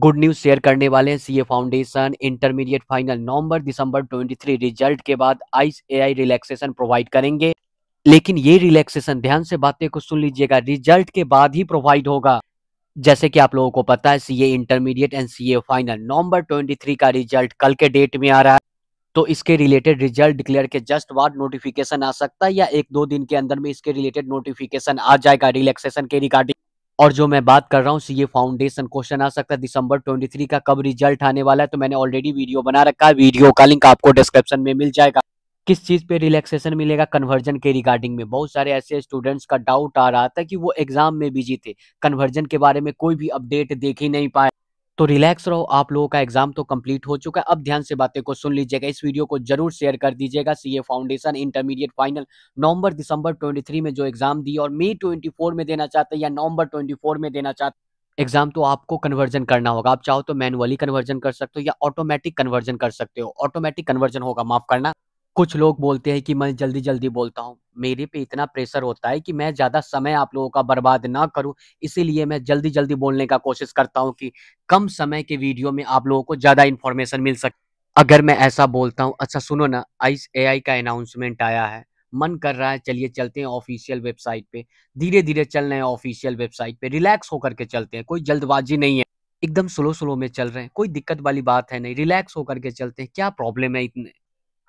good news share करने वाले हैं सीए फाउंडेशन इंटरमीडिएट फाइनल नवंबर दिसंबर 23 रिजल्ट के बाद ए एआई रिलैक्सेशन प्रोवाइड करेंगे लेकिन ये रिलैक्सेशन ध्यान से बातें को सुन लीजिएगा रिजल्ट के बाद ही प्रोवाइड होगा जैसे कि आप लोगों को पता है CA intermediate and CA final नवंबर 23 का रिजल्ट कल के डेट में आ रहा है तो इसके रिलेटेड रिजल्ट डिक्लेयर के जस्ट बाद नोटिफिकेशन आ सकता है या एक दो दिन के अंदर में इसके रिलेटेड नोटिफिकेशन आ जाएगा रिलैक्सेशन के रिगार्डिंग और जो मैं बात कर रहा हूँ ये फाउंडेशन क्वेश्चन आ सकता है दिसंबर 23 का कब रिजल्ट आने वाला है तो मैंने ऑलरेडी वीडियो बना रखा है वीडियो का लिंक आपको डिस्क्रिप्शन में मिल जाएगा किस चीज़ पे रिलैक्सेशन मिलेगा कन्वर्जन के रिगार्डिंग में बहुत सारे ऐसे स्टूडेंट्स का डाउट आ रहा था कि वो एग्जाम में बिजी थे कन्वर्जन के बारे में कोई भी अपडेट देख ही नहीं पाए तो रिलैक्स रहो आप लोगों का एग्जाम तो कंप्लीट हो चुका है अब ध्यान से बातें को सुन लीजिएगा इस वीडियो को जरूर शेयर कर दीजिएगा सीए फाउंडेशन इंटरमीडिएट फाइनल नवंबर दिसंबर 23 में जो एग्जाम दी और मई 24 में देना चाहते हैं या नवंबर 24 में देना चाहते एग्जाम तो आपको कन्वर्जन करना होगा आप चाहो तो मैनुअली कन्वर्जन कर सकते हो या ऑटोमेटिक कन्वर्जन कर सकते हो ऑटोमेटिक कन्वर्जन होगा माफ करना कुछ लोग बोलते हैं कि मैं जल्दी जल्दी बोलता हूँ मेरे पे इतना प्रेशर होता है कि मैं ज़्यादा समय आप लोगों का बर्बाद ना करूँ इसीलिए मैं जल्दी जल्दी बोलने का कोशिश करता हूँ कि कम समय के वीडियो में आप लोगों को ज़्यादा इन्फॉर्मेशन मिल सके अगर मैं ऐसा बोलता हूँ अच्छा सुनो ना आइस आई का अनाउंसमेंट आया है मन कर रहा है चलिए चलते हैं ऑफिशियल वेबसाइट पे धीरे धीरे चल रहे हैं ऑफिशियल वेबसाइट पे रिलैक्स होकर के चलते हैं कोई जल्दबाजी नहीं है एकदम स्लो स्लो में चल रहे हैं कोई दिक्कत वाली बात है नहीं रिलैक्स होकर के चलते हैं क्या प्रॉब्लम है इतने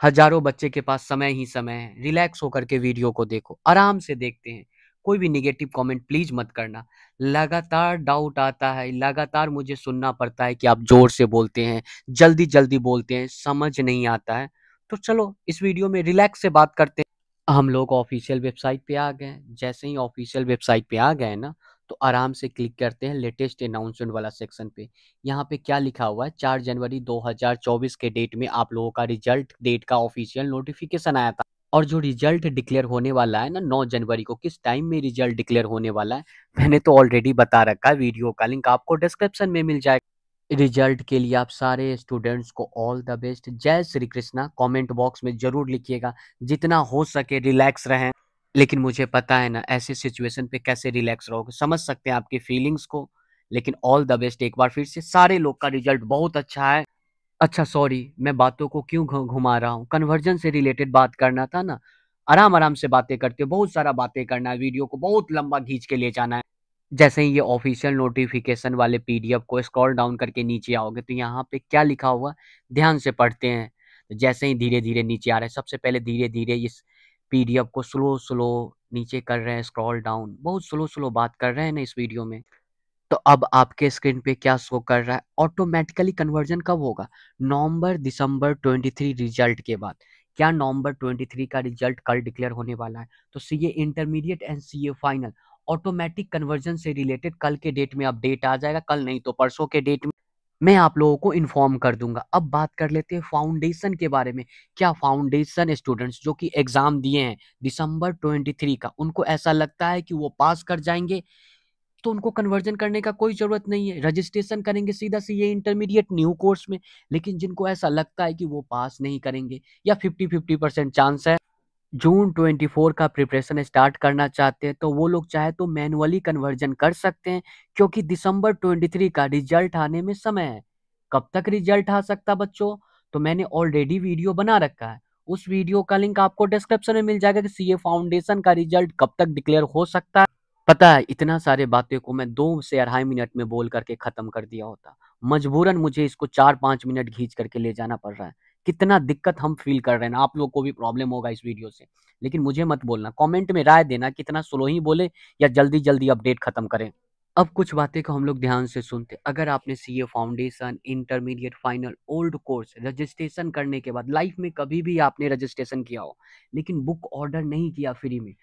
हजारों बच्चे के पास समय ही समय है रिलैक्स होकर के वीडियो को देखो आराम से देखते हैं कोई भी निगेटिव कमेंट प्लीज मत करना लगातार डाउट आता है लगातार मुझे सुनना पड़ता है कि आप जोर से बोलते हैं जल्दी जल्दी बोलते हैं समझ नहीं आता है तो चलो इस वीडियो में रिलैक्स से बात करते हैं हम लोग ऑफिशियल वेबसाइट पे आ गए जैसे ही ऑफिशियल वेबसाइट पे आ गए ना तो आराम से क्लिक करते हैं लेटेस्ट अनाउंसमेंट वाला सेक्शन पे यहाँ पे क्या लिखा हुआ है चार जनवरी 2024 के डेट में आप लोगों का रिजल्ट डेट का ऑफिशियल नोटिफिकेशन आया था और जो रिजल्ट डिक्लेयर होने वाला है ना 9 जनवरी को किस टाइम में रिजल्ट डिक्लेयर होने वाला है मैंने तो ऑलरेडी बता रखा है वीडियो का लिंक आपको डिस्क्रिप्शन में मिल जाएगा रिजल्ट के लिए आप सारे स्टूडेंट्स को ऑल द बेस्ट जय श्री कृष्णा कमेंट बॉक्स में जरूर लिखिएगा जितना हो सके रिलैक्स रहें लेकिन मुझे पता है ना ऐसे सिचुएशन पे कैसे रिलैक्स रहोगे समझ सकते हैं आपकी फीलिंग्स को लेकिन ऑल द बेस्ट एक बार फिर से सारे लोग का रिजल्ट बहुत अच्छा है अच्छा सॉरी मैं बातों को क्यों घुमा रहा हूँ कन्वर्जन से रिलेटेड बात करना था ना आराम आराम से बातें करते हो बहुत सारा बातें करना है वीडियो को बहुत लंबा खींच के ले जाना है जैसे ही ये ऑफिशियल नोटिफिकेशन वाले पीडीएफ को स्क्रॉल डाउन करके नीचे आओगे तो यहाँ पे क्या लिखा हुआ ध्यान से पढ़ते हैं तो जैसे ही धीरे धीरे नीचे आ रहे हैं सबसे पहले धीरे धीरे इस पीडीएफ को स्लो स्लो नीचे कर रहे हैं स्क्रॉल डाउन बहुत स्लो स्लो बात कर रहे हैं ना इस वीडियो में तो अब आपके स्क्रीन पे क्या शो कर रहा है ऑटोमेटिकली कन्वर्जन कब होगा नवंबर दिसंबर 23 रिजल्ट के बाद क्या नवंबर 23 का रिजल्ट कल डिक्लेयर होने वाला है तो CA intermediate and CA final automatic conversion से रिलेटेड कल के डेट में अपडेट आ जाएगा कल नहीं तो परसों के डेट में मैं आप लोगों को इन्फॉर्म कर दूंगा अब बात कर लेते हैं फाउंडेशन के बारे में क्या फाउंडेशन स्टूडेंट्स जो कि एग्ज़ाम दिए हैं दिसंबर 23 का उनको ऐसा लगता है कि वो पास कर जाएंगे तो उनको कन्वर्जन करने का कोई ज़रूरत नहीं है रजिस्ट्रेशन करेंगे सीधा सी ये इंटरमीडिएट न्यू कोर्स में लेकिन जिनको ऐसा लगता है कि वो पास नहीं करेंगे या फिफ्टी फिफ्टी परसेंट चांस है जून 24 का प्रिपरेशन स्टार्ट करना चाहते हैं तो वो लोग चाहे तो मैनुअली कन्वर्जन कर सकते हैं क्योंकि दिसंबर 23 का रिजल्ट आने में समय है कब तक रिजल्ट आ सकता बच्चों तो मैंने ऑलरेडी वीडियो बना रखा है उस वीडियो का लिंक आपको डिस्क्रिप्शन में मिल जाएगा कि सीए फाउंडेशन का रिजल्ट कब तक डिक्लेयर हो सकता है पता है इतना सारे बातें को मैं दो से अढ़ाई मिनट में बोल करके ख़त्म कर दिया होता मजबूरन मुझे इसको चार पांच मिनट घींच करके ले जाना पड़ रहा है कितना दिक्कत हम फील कर रहे हैं आप लोग को भी प्रॉब्लम होगा इस वीडियो से लेकिन मुझे मत बोलना कमेंट में राय देना कितना स्लो ही बोले या जल्दी जल्दी अपडेट खत्म करें अब कुछ बातें को हम लोग ध्यान से सुनते अगर आपने C A foundation intermediate final old course registration करने के बाद लाइफ में कभी भी आपने रजिस्ट्रेशन किया हो लेकिन बुक ऑर्डर नहीं किया फ्री में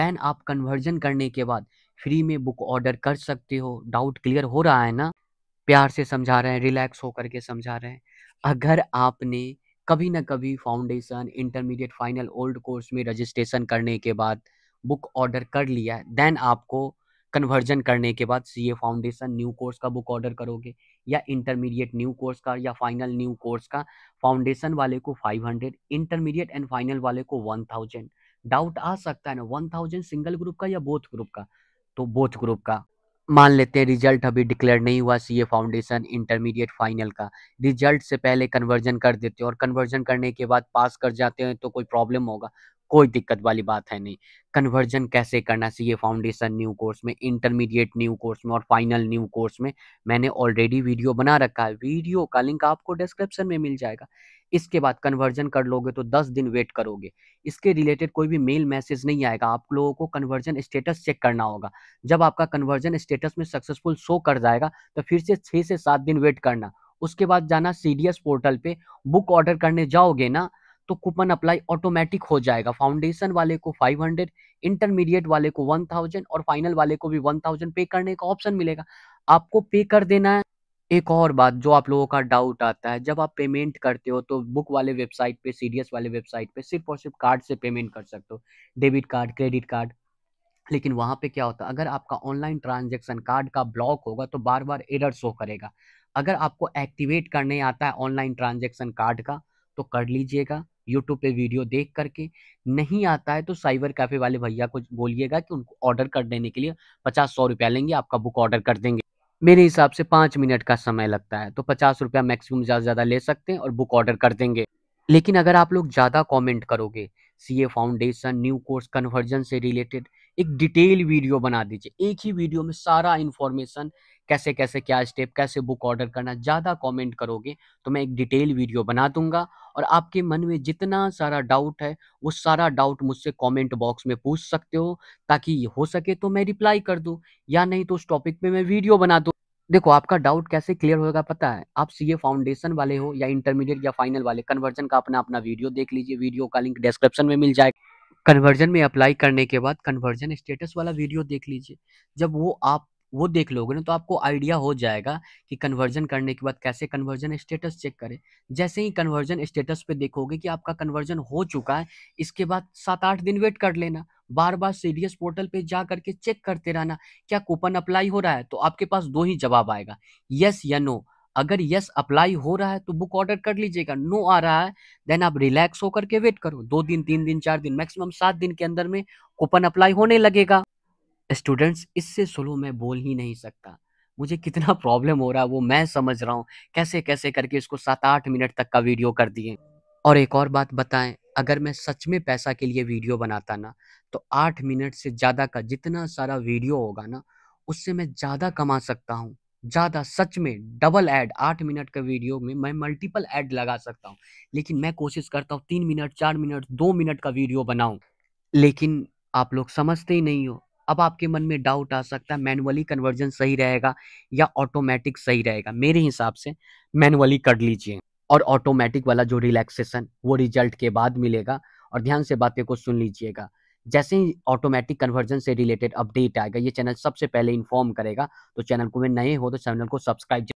देन आप कन्वर्जन करने के बाद फ्री में बुक ऑर्डर कर सकते हो डाउट क्लियर हो रहा है ना प्यार से समझा रहे हैं रिलैक्स होकर के समझा रहे हैं अगर आपने कभी ना कभी foundation intermediate final old course में रजिस्ट्रेशन करने के बाद बुक ऑर्डर कर लिया देन आपको कन्वर्जन करने के बाद C A foundation new course का बुक ऑर्डर करोगे या इंटरमीडिएट न्यू कोर्स का या फाइनल न्यू कोर्स का फाउंडेशन वाले को 500 इंटरमीडिएट एंड फाइनल वाले को 1000 डाउट आ सकता है ना 1000 सिंगल ग्रुप का या बोथ ग्रुप का तो बोथ ग्रुप का मान लेते हैं रिजल्ट अभी डिक्लेयर नहीं हुआ सीए फाउंडेशन इंटरमीडिएट फाइनल का रिजल्ट से पहले कन्वर्जन कर देते हैं और कन्वर्जन करने के बाद पास कर जाते हैं तो कोई प्रॉब्लम होगा कोई दिक्कत वाली बात है नहीं कन्वर्जन कैसे करना चाहिए फाउंडेशन न्यू कोर्स में इंटरमीडिएट न्यू कोर्स में और फाइनल न्यू कोर्स में मैंने ऑलरेडी वीडियो बना रखा है वीडियो का लिंक आपको डिस्क्रिप्शन में मिल जाएगा इसके बाद कन्वर्जन कर लोगे तो दस दिन वेट करोगे इसके रिलेटेड कोई भी मेल मैसेज नहीं आएगा आप लोगों को कन्वर्जन स्टेटस चेक करना होगा जब आपका कन्वर्जन स्टेटस में सक्सेसफुल शो कर जाएगा तो फिर से छः से सात दिन वेट करना उसके बाद जाना सी पोर्टल पे बुक ऑर्डर करने जाओगे ना तो कूपन अप्लाई ऑटोमेटिक हो जाएगा फाउंडेशन वाले को 500 इंटरमीडिएट वाले को 1000 और फाइनल वाले को भी 1000 पे करने का ऑप्शन मिलेगा आपको पे कर देना है एक और बात जो आप लोगों का डाउट आता है जब आप पेमेंट करते हो तो बुक वाले वेबसाइट पे सीडीएस वाले वेबसाइट पे सिर्फ और सिर्फ कार्ड से पेमेंट कर सकते हो डेबिट कार्ड क्रेडिट कार्ड लेकिन वहाँ पे क्या होता है अगर आपका ऑनलाइन ट्रांजेक्शन कार्ड का ब्लॉक होगा तो बार बार एरर शो करेगा अगर आपको एक्टिवेट करने आता है ऑनलाइन ट्रांजेक्शन कार्ड का तो कर लीजिएगा यूट्यूब पे वीडियो देख करके नहीं आता है तो साइबर कैफे वाले भैया को बोलिएगा कि उनको ऑर्डर कर देने के लिए पचास सौ रुपया लेंगे आपका बुक ऑर्डर कर देंगे मेरे हिसाब से पाँच मिनट का समय लगता है तो पचास रुपया मैक्सिमम ज़्यादा ज़्यादा ले सकते हैं और बुक ऑर्डर कर देंगे लेकिन अगर आप लोग ज़्यादा कमेंट करोगे C A foundation new course conversion से रिलेटेड एक डिटेल वीडियो बना दीजिए एक ही वीडियो में सारा इन्फॉर्मेशन कैसे कैसे क्या स्टेप कैसे बुक ऑर्डर करना ज़्यादा कमेंट करोगे तो मैं एक डिटेल वीडियो बना दूंगा और आपके मन में जितना सारा डाउट है वो सारा डाउट मुझसे कमेंट बॉक्स में पूछ सकते हो ताकि ये हो सके तो मैं रिप्लाई कर दूँ या नहीं तो उस टॉपिक पे मैं वीडियो बना दूँ देखो आपका डाउट कैसे क्लियर होगा पता है आप सीए फाउंडेशन वाले हो या इंटरमीडिएट या फाइनल वाले कन्वर्जन का अपना अपना वीडियो देख लीजिए वीडियो का लिंक डिस्क्रिप्शन में मिल जाएगा कन्वर्जन में अप्लाई करने के बाद कन्वर्जन स्टेटस वाला वीडियो देख लीजिए जब वो आप वो देख लोगे ना तो आपको आइडिया हो जाएगा कि कन्वर्जन करने के बाद कैसे कन्वर्जन स्टेटस चेक करें जैसे ही कन्वर्जन स्टेटस पे देखोगे कि आपका कन्वर्जन हो चुका है इसके बाद सात आठ दिन वेट कर लेना बार बार सी पोर्टल पे जा करके चेक करते रहना क्या कूपन अप्लाई हो रहा है तो आपके पास दो ही जवाब आएगा यस या नो अगर यस अप्लाई हो रहा है तो बुक ऑर्डर कर लीजिएगा नो आ रहा है देन आप रिलैक्स होकर के वेट करो दो दिन तीन दिन चार दिन मैक्सिमम सात दिन के अंदर में कूपन अप्लाई होने लगेगा स्टूडेंट्स इससे सुलो मैं बोल ही नहीं सकता मुझे कितना प्रॉब्लम हो रहा है वो मैं समझ रहा हूँ कैसे कैसे करके इसको सात आठ मिनट तक का वीडियो कर दिए और एक और बात बताएं अगर मैं सच में पैसा के लिए वीडियो बनाता ना तो आठ मिनट से ज़्यादा का जितना सारा वीडियो होगा ना उससे मैं ज़्यादा कमा सकता हूँ ज़्यादा सच में डबल ऐड आठ मिनट का वीडियो में मैं मल्टीपल ऐड लगा सकता हूँ लेकिन मैं कोशिश करता हूँ तीन मिनट चार मिनट दो मिनट का वीडियो बनाऊँ लेकिन आप लोग समझते ही नहीं हो अब आपके मन में डाउट आ सकता है मैनुअली कन्वर्जन सही रहेगा या ऑटोमेटिक सही रहेगा मेरे हिसाब से मैनुअली कर लीजिए और ऑटोमेटिक वाला जो रिलैक्सेशन वो रिजल्ट के बाद मिलेगा और ध्यान से बातें को सुन लीजिएगा जैसे ही ऑटोमेटिक कन्वर्जन से रिलेटेड अपडेट आएगा ये चैनल सबसे पहले इन्फॉर्म करेगा तो चैनल को वे नए हो तो चैनल को सब्सक्राइब